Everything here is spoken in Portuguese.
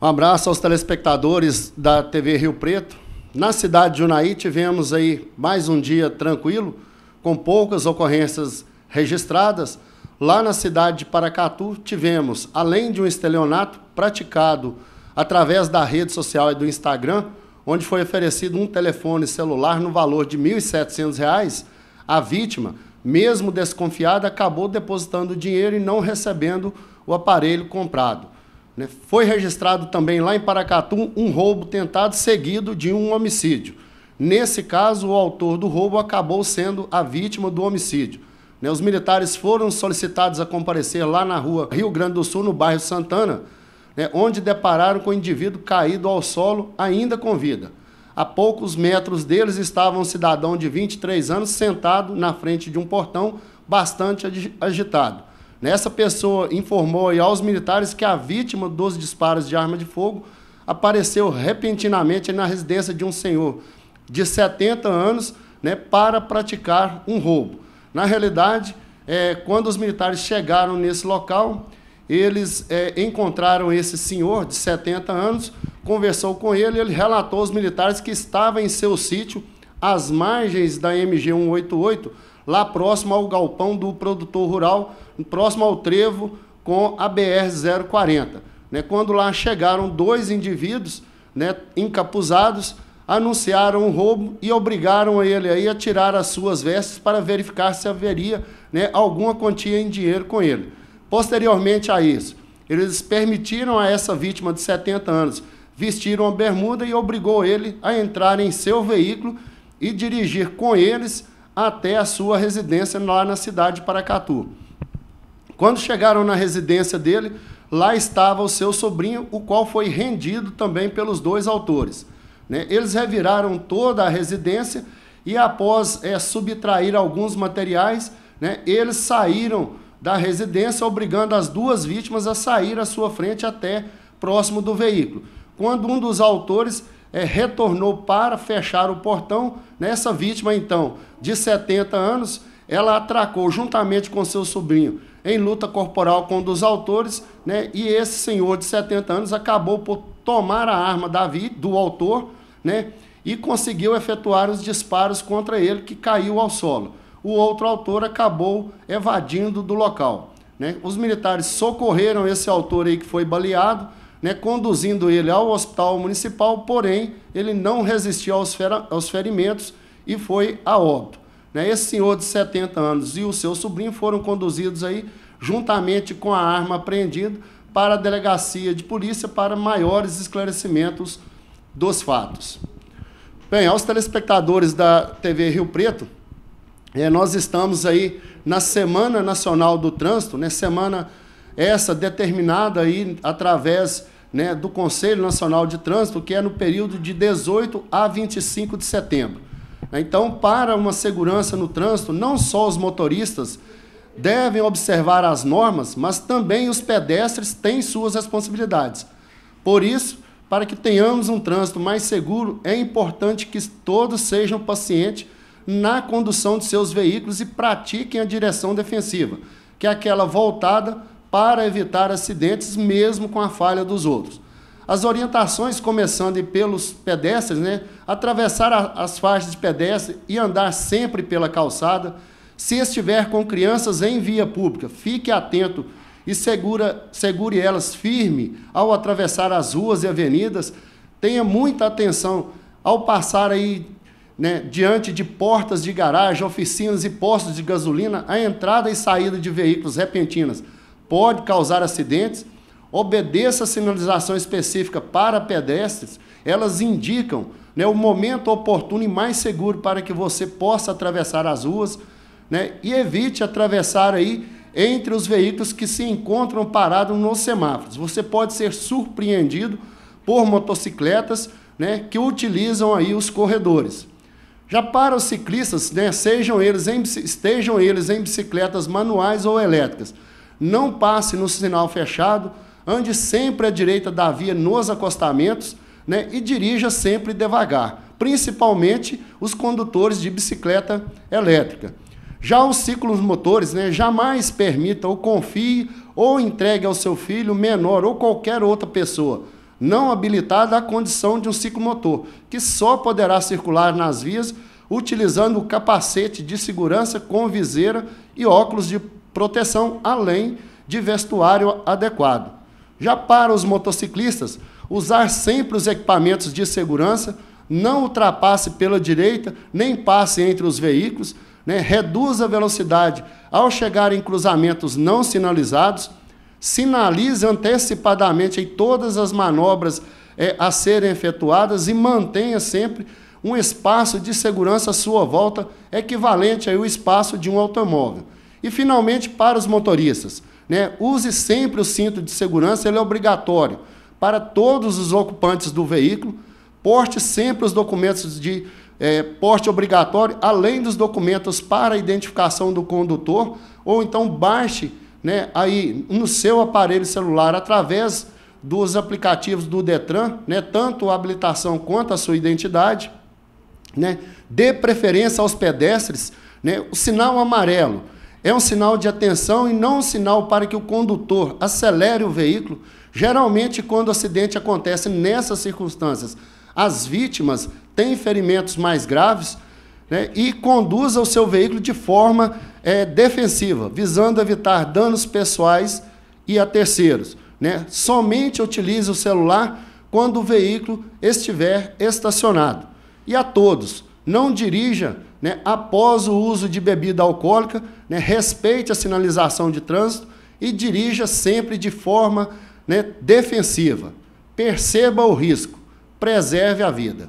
Um abraço aos telespectadores da TV Rio Preto. Na cidade de Junai tivemos aí mais um dia tranquilo, com poucas ocorrências registradas. Lá na cidade de Paracatu tivemos, além de um estelionato praticado através da rede social e do Instagram, onde foi oferecido um telefone celular no valor de R$ 1.700, a vítima, mesmo desconfiada, acabou depositando o dinheiro e não recebendo o aparelho comprado. Né? Foi registrado também lá em Paracatu um roubo tentado seguido de um homicídio. Nesse caso, o autor do roubo acabou sendo a vítima do homicídio. Né? Os militares foram solicitados a comparecer lá na rua Rio Grande do Sul, no bairro Santana, né? onde depararam com o indivíduo caído ao solo, ainda com vida. A poucos metros deles estava um cidadão de 23 anos sentado na frente de um portão bastante agitado. Nessa pessoa informou aos militares que a vítima dos disparos de arma de fogo apareceu repentinamente na residência de um senhor de 70 anos né, para praticar um roubo. Na realidade, é, quando os militares chegaram nesse local, eles é, encontraram esse senhor de 70 anos, conversou com ele, ele relatou aos militares que estava em seu sítio, às margens da MG 188, lá próximo ao galpão do produtor rural, próximo ao trevo com a BR-040. Né? Quando lá chegaram dois indivíduos né, encapuzados, anunciaram um roubo e obrigaram ele aí a tirar as suas vestes para verificar se haveria né, alguma quantia em dinheiro com ele. Posteriormente a isso, eles permitiram a essa vítima de 70 anos vestir uma bermuda e obrigou ele a entrar em seu veículo e dirigir com eles até a sua residência lá na cidade de Paracatu. Quando chegaram na residência dele, lá estava o seu sobrinho, o qual foi rendido também pelos dois autores. Né? Eles reviraram toda a residência e, após é, subtrair alguns materiais, né, eles saíram da residência, obrigando as duas vítimas a sair à sua frente até próximo do veículo. Quando um dos autores é, retornou para fechar o portão. Nessa vítima, então, de 70 anos, ela atracou juntamente com seu sobrinho em luta corporal com um dos autores, né? E esse senhor de 70 anos acabou por tomar a arma da vi, do autor, né? E conseguiu efetuar os disparos contra ele, que caiu ao solo. O outro autor acabou evadindo do local. Né? Os militares socorreram esse autor aí que foi baleado, né, conduzindo ele ao hospital municipal, porém ele não resistiu aos, aos ferimentos e foi a óbito. Né? Esse senhor de 70 anos e o seu sobrinho foram conduzidos aí juntamente com a arma apreendida para a delegacia de polícia para maiores esclarecimentos dos fatos. Bem, aos telespectadores da TV Rio Preto, é, nós estamos aí na Semana Nacional do Trânsito, né, semana essa determinada aí através né, do Conselho Nacional de Trânsito, que é no período de 18 a 25 de setembro. Então, para uma segurança no trânsito, não só os motoristas devem observar as normas, mas também os pedestres têm suas responsabilidades. Por isso, para que tenhamos um trânsito mais seguro, é importante que todos sejam pacientes na condução de seus veículos e pratiquem a direção defensiva, que é aquela voltada para evitar acidentes, mesmo com a falha dos outros. As orientações, começando pelos pedestres, né? atravessar as faixas de pedestre e andar sempre pela calçada. Se estiver com crianças em via pública, fique atento e segura, segure elas firme ao atravessar as ruas e avenidas. Tenha muita atenção ao passar aí né, diante de portas de garagem, oficinas e postos de gasolina, a entrada e saída de veículos repentinas pode causar acidentes, obedeça a sinalização específica para pedestres, elas indicam né, o momento oportuno e mais seguro para que você possa atravessar as ruas né, e evite atravessar aí entre os veículos que se encontram parados nos semáforos. Você pode ser surpreendido por motocicletas né, que utilizam aí os corredores. Já para os ciclistas, né, sejam eles em, estejam eles em bicicletas manuais ou elétricas, não passe no sinal fechado, ande sempre à direita da via nos acostamentos né, e dirija sempre devagar, principalmente os condutores de bicicleta elétrica. Já os ciclos motores, né, jamais permita ou confie ou entregue ao seu filho menor ou qualquer outra pessoa não habilitada à condição de um ciclomotor, que só poderá circular nas vias utilizando o capacete de segurança com viseira e óculos de proteção, além de vestuário adequado. Já para os motociclistas, usar sempre os equipamentos de segurança, não ultrapasse pela direita, nem passe entre os veículos, né? reduza a velocidade ao chegar em cruzamentos não sinalizados, sinalize antecipadamente em todas as manobras é, a serem efetuadas e mantenha sempre um espaço de segurança à sua volta equivalente ao espaço de um automóvel. E, finalmente, para os motoristas, né, use sempre o cinto de segurança, ele é obrigatório para todos os ocupantes do veículo. Porte sempre os documentos de é, porte obrigatório, além dos documentos para identificação do condutor, ou então baixe né, aí no seu aparelho celular através dos aplicativos do Detran, né, tanto a habilitação quanto a sua identidade. Né, dê preferência aos pedestres, né, o sinal amarelo é um sinal de atenção e não um sinal para que o condutor acelere o veículo. Geralmente, quando o acidente acontece nessas circunstâncias, as vítimas têm ferimentos mais graves né, e conduza o seu veículo de forma é, defensiva, visando evitar danos pessoais e a terceiros. Né? Somente utilize o celular quando o veículo estiver estacionado. E a todos, não dirija né, após o uso de bebida alcoólica, né, respeite a sinalização de trânsito e dirija sempre de forma né, defensiva. Perceba o risco, preserve a vida.